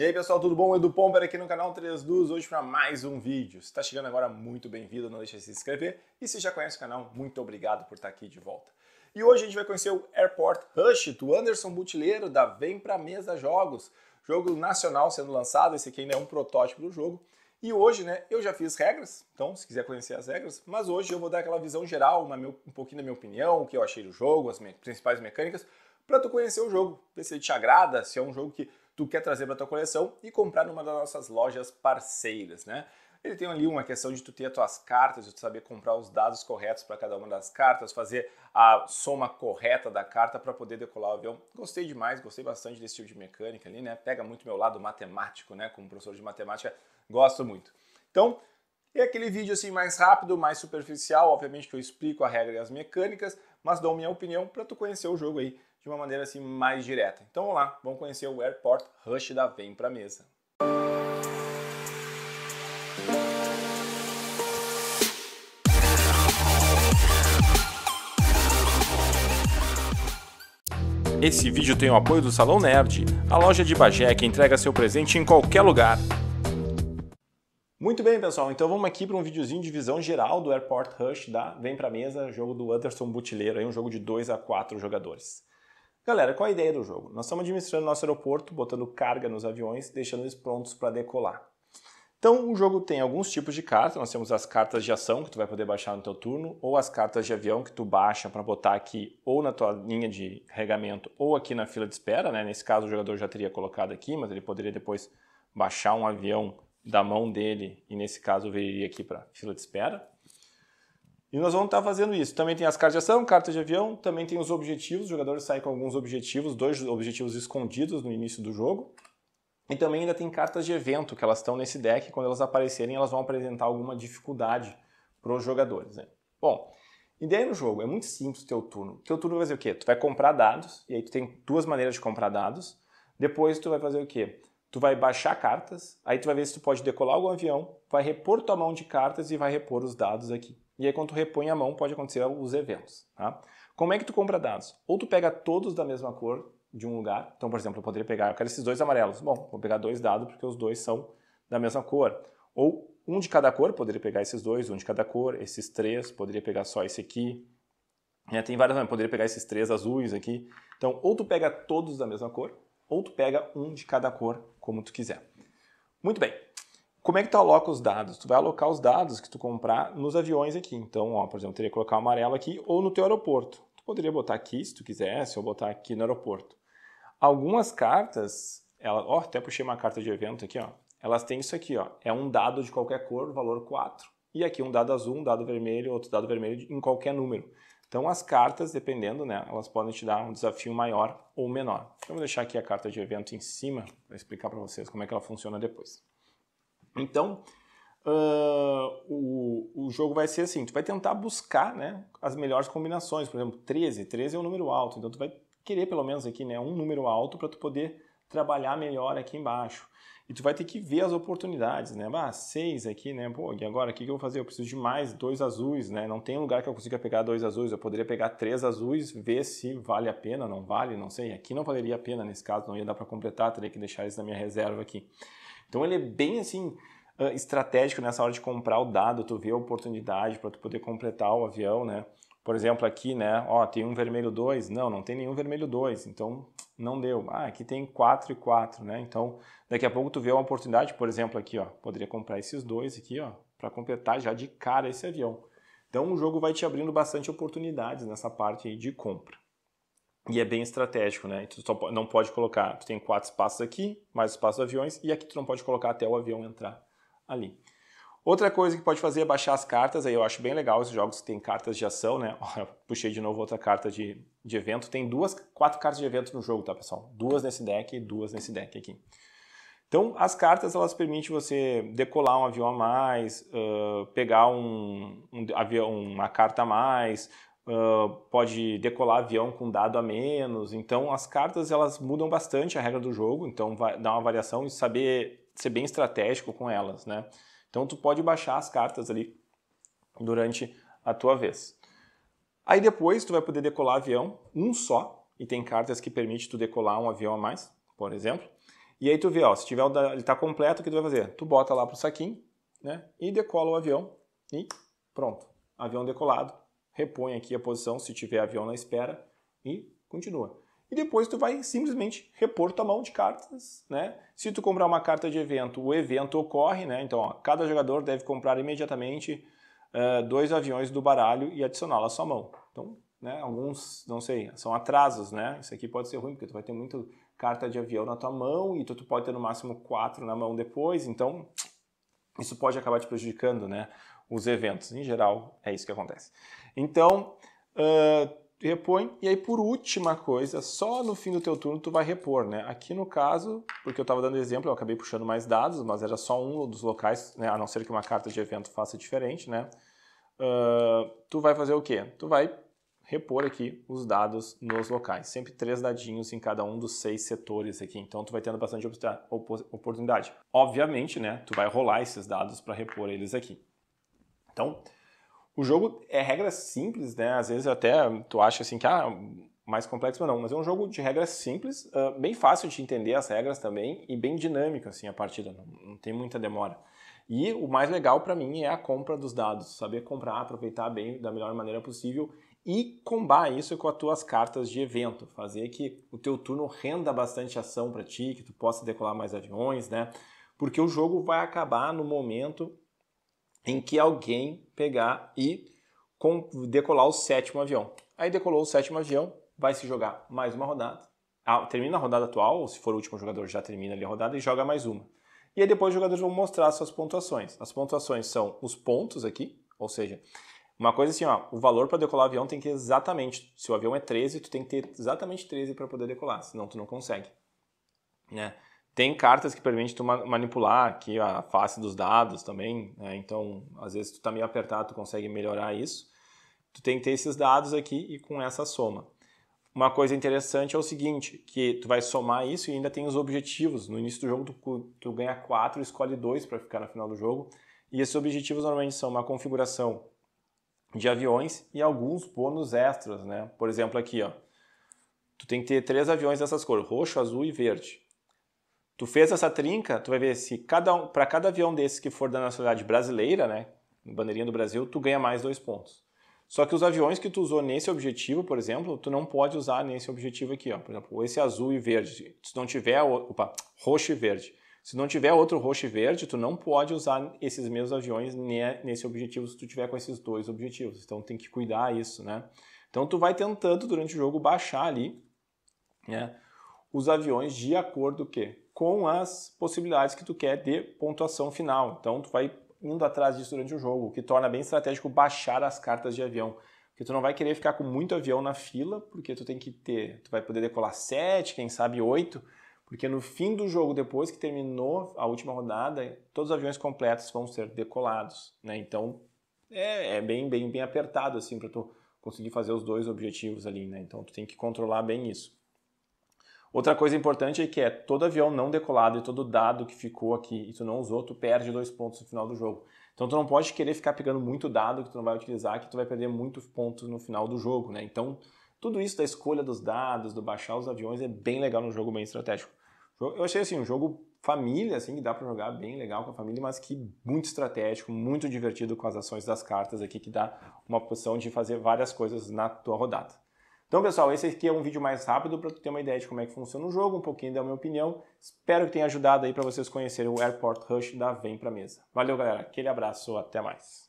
E aí pessoal, tudo bom? Edu Pomper aqui no canal 3 Luz, hoje para mais um vídeo. Se está chegando agora, muito bem-vindo, não deixe de se inscrever. E se já conhece o canal, muito obrigado por estar tá aqui de volta. E hoje a gente vai conhecer o Airport Rush do Anderson Butileiro da Vem Pra Mesa Jogos, jogo nacional sendo lançado, esse aqui ainda é um protótipo do jogo. E hoje, né, eu já fiz regras, então se quiser conhecer as regras, mas hoje eu vou dar aquela visão geral, uma, um pouquinho da minha opinião, o que eu achei do jogo, as me principais mecânicas, para tu conhecer o jogo, ver se ele te agrada, se é um jogo que tu quer trazer para tua coleção e comprar numa das nossas lojas parceiras, né? Ele tem ali uma questão de tu ter as tuas cartas, de tu saber comprar os dados corretos para cada uma das cartas, fazer a soma correta da carta para poder decolar o avião. Gostei demais, gostei bastante desse tipo de mecânica ali, né? Pega muito meu lado matemático, né? Como professor de matemática, gosto muito. Então, e aquele vídeo assim mais rápido, mais superficial, obviamente que eu explico a regra e as mecânicas, mas dou minha opinião para tu conhecer o jogo aí de uma maneira assim mais direta. Então vamos lá, vamos conhecer o Airport Rush da Vem para Mesa. Esse vídeo tem o apoio do Salão Nerd, a loja de Bagé que entrega seu presente em qualquer lugar. Muito bem, pessoal. Então vamos aqui para um videozinho de visão geral do Airport Rush da tá? Vem Pra Mesa, jogo do Anderson Butileiro, aí um jogo de 2 a 4 jogadores. Galera, qual a ideia do jogo? Nós estamos administrando nosso aeroporto, botando carga nos aviões, deixando eles prontos para decolar. Então o jogo tem alguns tipos de cartas, nós temos as cartas de ação que tu vai poder baixar no teu turno, ou as cartas de avião que tu baixa para botar aqui ou na tua linha de carregamento ou aqui na fila de espera, né? nesse caso o jogador já teria colocado aqui, mas ele poderia depois baixar um avião da mão dele, e nesse caso eu veria aqui para fila de espera. E nós vamos estar fazendo isso. Também tem as cartas de ação, cartas de avião, também tem os objetivos. Os jogadores saem com alguns objetivos, dois objetivos escondidos no início do jogo. E também ainda tem cartas de evento, que elas estão nesse deck. Quando elas aparecerem, elas vão apresentar alguma dificuldade para os jogadores. Né? Bom, ideia no jogo. É muito simples o teu turno. O teu turno vai fazer o quê? Tu vai comprar dados, e aí tu tem duas maneiras de comprar dados. Depois tu vai fazer o quê? tu vai baixar cartas, aí tu vai ver se tu pode decolar algum avião, vai repor tua mão de cartas e vai repor os dados aqui. E aí quando tu repõe a mão, pode acontecer os eventos. Tá? Como é que tu compra dados? Ou tu pega todos da mesma cor de um lugar. Então, por exemplo, eu poderia pegar, eu quero esses dois amarelos. Bom, vou pegar dois dados porque os dois são da mesma cor. Ou um de cada cor, poderia pegar esses dois, um de cada cor, esses três, poderia pegar só esse aqui. É, tem várias, poderia pegar esses três azuis aqui. Então, ou tu pega todos da mesma cor, ou tu pega um de cada cor, como tu quiser. Muito bem. Como é que tu aloca os dados? Tu vai alocar os dados que tu comprar nos aviões aqui. Então, ó, por exemplo, teria que colocar o amarelo aqui ou no teu aeroporto. Tu poderia botar aqui, se tu quisesse, ou botar aqui no aeroporto. Algumas cartas, ela, ó, até puxei uma carta de evento aqui, ó. Elas têm isso aqui, ó. É um dado de qualquer cor, valor 4. E aqui um dado azul, um dado vermelho, outro dado vermelho em qualquer número. Então, as cartas, dependendo, né, elas podem te dar um desafio maior ou menor. Eu vou deixar aqui a carta de evento em cima para explicar para vocês como é que ela funciona depois. Então, uh, o, o jogo vai ser assim, tu vai tentar buscar né, as melhores combinações. Por exemplo, 13. 13 é um número alto, então tu vai querer pelo menos aqui né, um número alto para tu poder trabalhar melhor aqui embaixo. E tu vai ter que ver as oportunidades, né? Ah, seis aqui, né? Pô, e agora o que, que eu vou fazer? Eu preciso de mais dois azuis, né? Não tem lugar que eu consiga pegar dois azuis. Eu poderia pegar três azuis, ver se vale a pena, não vale, não sei. Aqui não valeria a pena nesse caso, não ia dar para completar, teria que deixar isso na minha reserva aqui. Então ele é bem assim ah, estratégico nessa hora de comprar o dado, tu vê a oportunidade para tu poder completar o avião, né? Por exemplo, aqui, né? Ó, tem um vermelho 2. Não, não tem nenhum vermelho 2. Então, não deu. Ah, aqui tem 4 e 4, né? Então, daqui a pouco tu vê uma oportunidade, por exemplo, aqui, ó, poderia comprar esses dois aqui, ó, para completar já de cara esse avião. Então, o jogo vai te abrindo bastante oportunidades nessa parte de compra. E é bem estratégico, né? Tu não pode colocar, tu tem quatro espaços aqui, mais espaços aviões, e aqui tu não pode colocar até o avião entrar ali. Outra coisa que pode fazer é baixar as cartas, aí eu acho bem legal esses jogos que tem cartas de ação, né? Puxei de novo outra carta de, de evento. Tem duas, quatro cartas de evento no jogo, tá, pessoal? Duas nesse deck e duas nesse deck aqui. Então, as cartas, elas permitem você decolar um avião a mais, uh, pegar um, um, avião, uma carta a mais, uh, pode decolar avião com dado a menos. Então, as cartas, elas mudam bastante a regra do jogo, então vai dar uma variação e saber ser bem estratégico com elas, né? Então tu pode baixar as cartas ali durante a tua vez. Aí depois tu vai poder decolar avião, um só, e tem cartas que permite tu decolar um avião a mais, por exemplo. E aí tu vê, ó, se tiver ele tá completo, o que tu vai fazer? Tu bota lá pro saquinho, né? E decola o avião e pronto. Avião decolado. Repõe aqui a posição se tiver avião na espera e continua e depois tu vai simplesmente repor tua mão de cartas, né? Se tu comprar uma carta de evento, o evento ocorre, né? Então, ó, cada jogador deve comprar imediatamente uh, dois aviões do baralho e adicioná-la à sua mão. Então, né, alguns, não sei, são atrasos, né? Isso aqui pode ser ruim, porque tu vai ter muita carta de avião na tua mão e tu, tu pode ter no máximo quatro na mão depois, então isso pode acabar te prejudicando, né? Os eventos, em geral, é isso que acontece. Então, uh, repõe. E aí, por última coisa, só no fim do teu turno tu vai repor, né? Aqui no caso, porque eu estava dando exemplo, eu acabei puxando mais dados, mas era só um dos locais, né? A não ser que uma carta de evento faça diferente, né? Uh, tu vai fazer o quê? Tu vai repor aqui os dados nos locais. Sempre três dadinhos em cada um dos seis setores aqui. Então, tu vai tendo bastante oportunidade. Obviamente, né? Tu vai rolar esses dados para repor eles aqui. Então, o jogo é regra simples, né? Às vezes até tu acha assim que ah, mais complexo, mas não. Mas é um jogo de regras simples, uh, bem fácil de entender as regras também e bem dinâmico assim a partida. Não, não tem muita demora. E o mais legal para mim é a compra dos dados, saber comprar, aproveitar bem da melhor maneira possível e combar isso com as tuas cartas de evento, fazer que o teu turno renda bastante ação para ti, que tu possa decolar mais aviões, né? Porque o jogo vai acabar no momento tem que alguém pegar e decolar o sétimo avião. Aí decolou o sétimo avião, vai se jogar mais uma rodada. Ah, termina a rodada atual, ou se for o último jogador, já termina ali a rodada e joga mais uma. E aí depois os jogadores vão mostrar suas pontuações. As pontuações são os pontos aqui, ou seja, uma coisa assim, ó, o valor para decolar o avião tem que exatamente, se o avião é 13, tu tem que ter exatamente 13 para poder decolar, senão tu não consegue, né? Tem cartas que permitem tu manipular aqui a face dos dados também, né? então às vezes tu tá meio apertado, tu consegue melhorar isso. Tu tem que ter esses dados aqui e com essa soma. Uma coisa interessante é o seguinte, que tu vai somar isso e ainda tem os objetivos. No início do jogo tu, tu ganha 4, escolhe 2 para ficar na final do jogo. E esses objetivos normalmente são uma configuração de aviões e alguns bônus extras, né? Por exemplo, aqui, ó. Tu tem que ter três aviões dessas cores, roxo, azul e verde. Tu fez essa trinca, tu vai ver se cada um, para cada avião desses que for da nacionalidade brasileira, né, bandeirinha do Brasil, tu ganha mais dois pontos. Só que os aviões que tu usou nesse objetivo, por exemplo, tu não pode usar nesse objetivo aqui, ó. Por exemplo, esse azul e verde. Se não tiver, opa, roxo e verde. Se não tiver outro roxo e verde, tu não pode usar esses mesmos aviões nesse objetivo se tu tiver com esses dois objetivos. Então tem que cuidar isso, né? Então tu vai tentando durante o jogo baixar ali, né? os aviões de acordo que com as possibilidades que tu quer de pontuação final. Então tu vai indo atrás disso durante o jogo, o que torna bem estratégico baixar as cartas de avião. Porque tu não vai querer ficar com muito avião na fila, porque tu tem que ter, tu vai poder decolar sete, quem sabe oito, porque no fim do jogo, depois que terminou a última rodada, todos os aviões completos vão ser decolados, né? Então é, é bem, bem, bem apertado assim para tu conseguir fazer os dois objetivos ali, né? Então tu tem que controlar bem isso. Outra coisa importante é que é todo avião não decolado e todo dado que ficou aqui e tu não usou, tu perde dois pontos no final do jogo. Então tu não pode querer ficar pegando muito dado que tu não vai utilizar, que tu vai perder muitos pontos no final do jogo, né? Então tudo isso da escolha dos dados, do baixar os aviões é bem legal num jogo bem estratégico. Eu achei assim um jogo família, assim, que dá para jogar bem legal com a família, mas que muito estratégico, muito divertido com as ações das cartas aqui, que dá uma opção de fazer várias coisas na tua rodada. Então, pessoal, esse aqui é um vídeo mais rápido para ter uma ideia de como é que funciona o jogo, um pouquinho da minha opinião. Espero que tenha ajudado aí para vocês conhecerem o Airport Rush da Vem Pra Mesa. Valeu, galera. Aquele abraço. Até mais.